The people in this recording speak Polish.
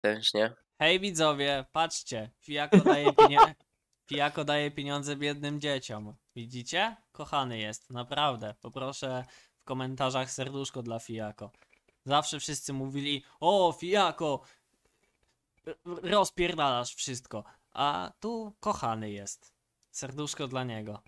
Też Hej widzowie, patrzcie, Fijako daje, pienie- Fiako daje pieniądze biednym dzieciom. Widzicie? Kochany jest, naprawdę. Poproszę w komentarzach serduszko dla Fijako. Zawsze wszyscy mówili, o Fijako, rozpierdalasz wszystko. A tu kochany jest. Serduszko dla niego.